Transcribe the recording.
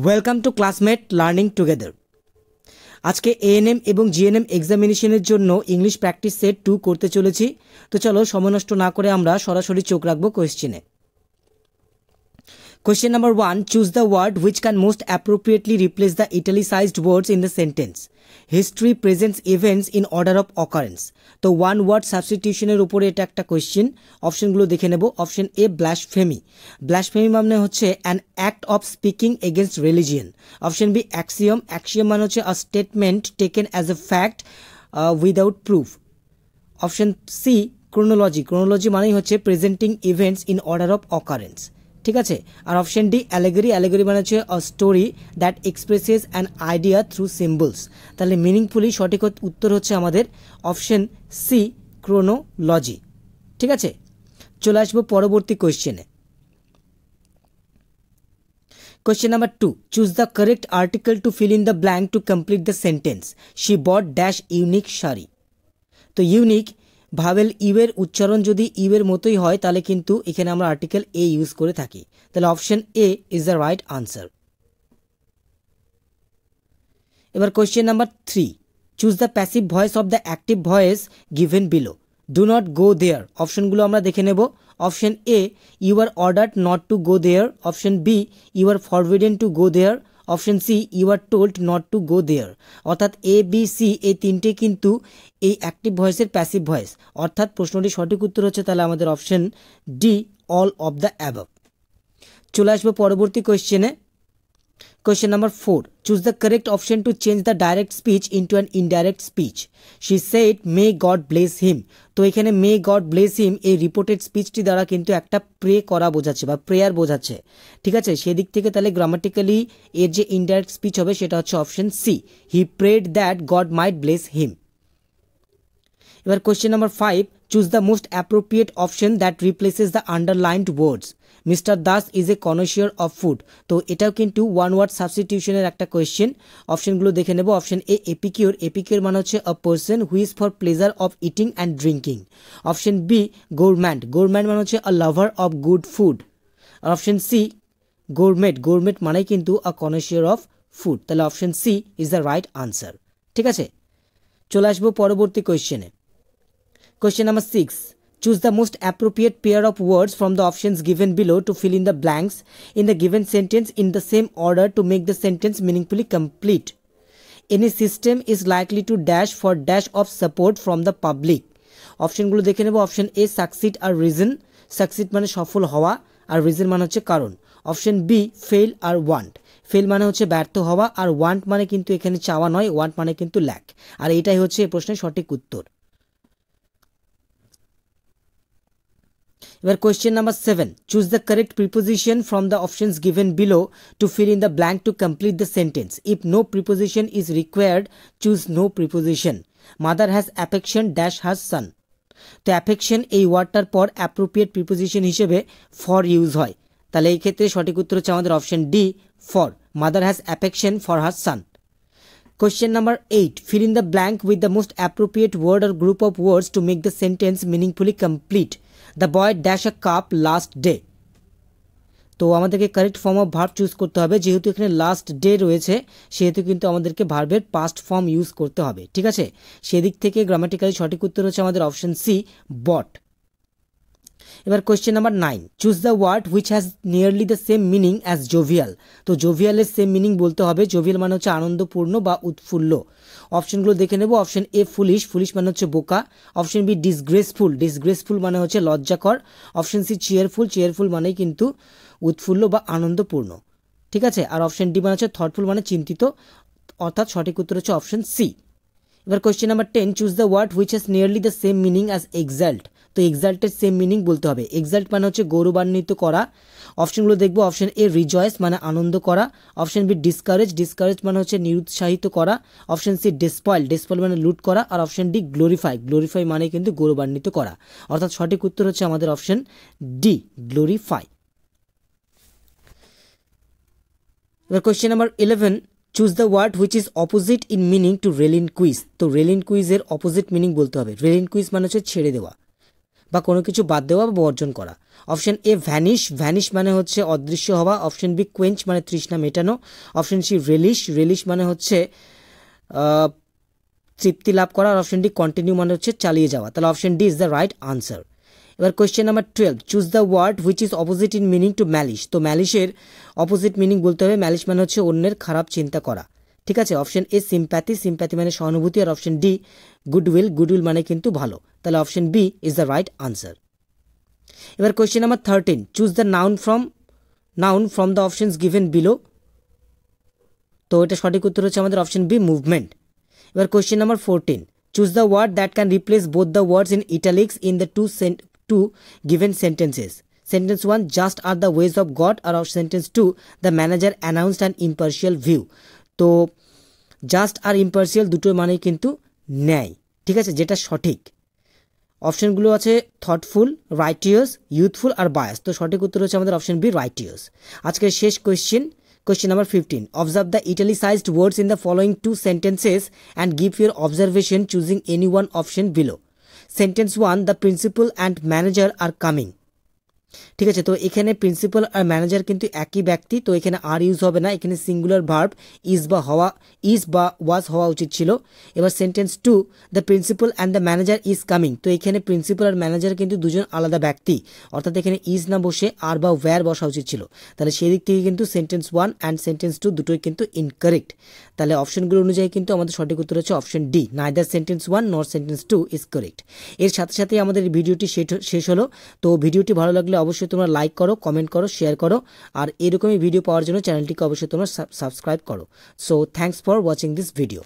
Welcome to classmate learning together আজকে ANM এবং GNM এক্সামিনেশনের জন্য ইংলিশ প্র্যাকটিস সেট টু করতে চলেছি তো চলো সময় নষ্ট না করে আমরা সরাসরি চোখ রাখবো কোয়েশ্চেনে Question number 1. Choose the word which can most appropriately replace the italicized words in the sentence. History presents events in order of occurrence তো ওয়ান ওয়ার্ড সাবস্টিটিউশনের উপরে এটা একটা কোয়েশ্চেন অপশনগুলো দেখে নেব অপশন এ ব্লাশফেমি ব্লাশফেমি মানে হচ্ছে an act of speaking against religion option B axiom axiom মানে হচ্ছে a statement taken as a fact without proof option C chronology chronology মানেই হচ্ছে presenting events in order of occurrence ঠিক আছে আর অপশন ডি অ্যালেগরি অ্যালেগরি মানে হচ্ছে a story that expresses an idea through symbols তাহলে মিনিংফুলি সঠিক উত্তর হচ্ছে আমাদের অপশন সি ক্রোনোলজি ঠিক আছে চলে আসবো পরবর্তী কোয়েশ্চেনে question number two choose the correct article to fill in the blank to complete the sentence. She bought dash unique sari তো ইউনিক ভাবেল ইউয়ের উচ্চারণ যদি ইউয়ের মতোই হয় তাহলে কিন্তু এখানে আমরা আর্টিকেল এ ইউজ করে থাকি তাহলে option A is the right answer এবার question number three choose the passive voice of the active voice given below do not go there অপশনগুলো আমরা দেখে নেব option A you are order not to go there option B you are forbidden to go there option C you are told not to go there অর্থাৎ A B C এই তিনটে কিন্তু এই active ভয়েসের প্যাসিভ ভয়েস অর্থাৎ প্রশ্নটি সঠিক উত্তর হচ্ছে তাহলে আমাদের option D all of the above চলে আসবো পরবর্তী কোয়েশ্চেনে Question number 4. Choose the correct option to change the direct speech into an indirect speech. She said, May God bless him. তো এখানে মে গড ব্লেস হিম এই reported স্পিচটি দ্বারা কিন্তু একটা pray করা বোঝাচ্ছে বা প্রেয়ার বোঝাচ্ছে ঠিক আছে সেদিক থেকে তাহলে গ্রামাটিক্যালি এর যে ইনডাইরেক্ট স্পিচ হবে সেটা হচ্ছে option C he prayed that God might bless him এবার question number five choose the most appropriate option that replaces the underlined words mister Das is a connoisseur of food তো এটাও কিন্তু one word সাবস্টিটিউশনের একটা question অপশনগুলো দেখে নেব option এ এপিকিওর epicure মানে হচ্ছে a person who's for pleasure of eating and drinking option B gourmand gourmand মানে হচ্ছে a lover of good food option C gourmet gourmet মানে কিন্তু আ কনসিয়ার অফ ফুড তাহলে option C is the right answer ঠিক আছে চলে আসবো পরবর্তী কোয়েশ্চেনে Question number 6. Choose the most appropriate pair of words from the options given below to fill in the blanks in the given sentence in the same order to make the sentence meaningfully complete. Any system is likely to dash for dash of support from the public. Option অপশনগুলো দেখে নেব option A succeed আর reason succeed মানে সফল হওয়া আর reason মানে হচ্ছে কারণ অপশন বি ফেল আর ওয়ান্ট ফেল মানে হচ্ছে ব্যর্থ হওয়া আর ওয়ান্ট মানে কিন্তু এখানে চাওয়া নয় ওয়ান্ট মানে কিন্তু ল্যাক আর এটাই হচ্ছে এই প্রশ্নের সঠিক উত্তর Where question number 7. Choose the correct preposition from the options given below to fill in the blank to complete the sentence. If no preposition is required, choose no preposition. Mother has affection dash her son. তো affection এই ওয়ার্ডটার পর appropriate preposition হিসেবে for use হয় তাহলে এই ক্ষেত্রে সঠিক উত্তর হচ্ছে আমাদের option D for mother has affection for her son question number eight fill in the blank with the most appropriate word or group of words to make the sentence meaningfully complete the boy dash a cup last day তো আমাদেরকে correct form of verb choose করতে হবে যেহেতু এখানে last day রয়েছে সেহেতু কিন্তু আমাদেরকে ভার্বের পাস্ট ফর্ম ইউজ করতে হবে ঠিক আছে সেদিক থেকে গ্রামাটিক্যালি সঠিক উত্তর হচ্ছে আমাদের অপশন সি বট এবার question number nine choose the word which has nearly the same meaning as jovial তো জোভিয়ালের সেম মিনিং বলতে হবে জোভিয়াল মানে হচ্ছে আনন্দপূর্ণ বা উৎফুল্ল অপশনগুলো দেখে নেব অপশন এ ফুলিশ ফুলিশ মানে হচ্ছে বোকা অপশন বি ডিসগ্রেসফুল ডিসগ্রেসফুল মানে হচ্ছে লজ্জাকর অপশন সি চেয়ারফুল চেয়ারফুল মানেই কিন্তু উৎফুল্ল বা আনন্দপূর্ণ ঠিক আছে আর অপশন ডি মানে হচ্ছে থটফুল মানে চিন্তিত অর্থাৎ সঠিক উত্তর হচ্ছে অপশন সি এবার question number ten choose the word which has nearly the same meaning as exalt তো এক্সাল্টের সেম মিনিং বলতে হবে এক্সাল্ট মানে হচ্ছে গৌরবান্বিত করা অপশনগুলো দেখবো অপশন এ রিজয়েস মানে আনন্দ করা অপশন বি ডিসকারেজ ডিসকারেজ মানে হচ্ছে নিরুৎসাহিত করা অপশন সি ডিসপয়েল ডিসপয়েল মানে লুট করা আর অপশন ডি গ্লোরিফাই গ্লোরিফাই মানে কিন্তু গৌরবান্বিত করা অর্থাৎ সঠিক উত্তর হচ্ছে আমাদের অপশন ডি গ্লোরিফাই এবার question number eleven choose the word which is opposite in meaning to relinquish তো রেলিন কুইজের অপোজিট মিনিং বলতে হবে রেলিন কুইজ মানে হচ্ছে ছেড়ে দেওয়া বা কোনো কিছু বাদ দেওয়া বা বর্জন করা অপশন এ ভ্যানিশ ভ্যানিশ মানে হচ্ছে অদৃশ্য হওয়া অপশন বি কোয়েঞ্চ মানে তৃষ্ণা মেটানো অপশন সি রেলিশ রেলিশ মানে হচ্ছে তৃপ্তি লাভ করা আর অপশন ডি কন্টিনিউ মানে হচ্ছে চালিয়ে যাওয়া তাহলে option D is the right answer এবার question number twelve choose the word which is opposite in meaning to malice তো ম্যালিশের অপোজিট মিনিং বলতে হবে ম্যালিশ মানে হচ্ছে অন্যের খারাপ চিন্তা করা ঠিক আছে অপশন এ সিম্প্যাথি সিম্প্যাথি মানে সহানুভূতি আর অপশন ডি গুডউইল গুডউইল মানে কিন্তু ভালো তাহলে option B is the right answer এবার question number thirteen choose the noun from noun from the options given below তো এটা সঠিক উত্তর হচ্ছে আমাদের অপশন বি মুভমেন্ট এবার question number fourteen choose the word that can replace both the words in italics in the two two given sentences sentence one just are the ways of god আর of sentence two the manager announced and impartial view তো just আর impartial দুটো মানেই কিন্তু নেয় ঠিক আছে যেটা সঠিক অপশানগুলো আছে থটফুল রাইটিয়স ইউথফুল আর বায়াস তো সঠিক উত্তর হচ্ছে আমাদের অপশান বি রাইটিয়স আজকের শেষ question question number fifteen observe the italicized words in the following two sentences and give your observation choosing any one option below sentence one the principal and manager are coming ঠিক আছে তো এখানে principal আর manager কিন্তু একই ব্যক্তি তো এখানে আর use হবে না এখানে সিঙ্গুলার ভার্ব ইজ বা হওয়া ইজ বা ওয়াজ হওয়া উচিত ছিল এবার sentence two the principal and the manager is coming তো এখানে প্রিন্সিপাল আর ম্যানেজার কিন্তু দুজন আলাদা ব্যক্তি অর্থাৎ এখানে ইজ না বসে আর বা ওয়্যার বসা উচিত ছিল তাহলে সেই দিক থেকে কিন্তু sentence one and sentence two দুটোই কিন্তু ইনকারেক্ট তাহলে অপশনগুলো অনুযায়ী কিন্তু আমাদের সঠিক উত্তর হচ্ছে option D neither sentence one nor sentence two is correct এর সাথে সাথে আমাদের ভিডিওটি শেষ হলো তো ভিডিওটি ভালো লাগলে অবশ্যই তোমরা লাইক করো কমেন্ট করো শেয়ার করো আর এরকমই ভিডিও পাওয়ার জন্য চ্যানেলটিকে অবশ্যই তোমরা সাবস্ক্রাইব করো so thanks for watching this video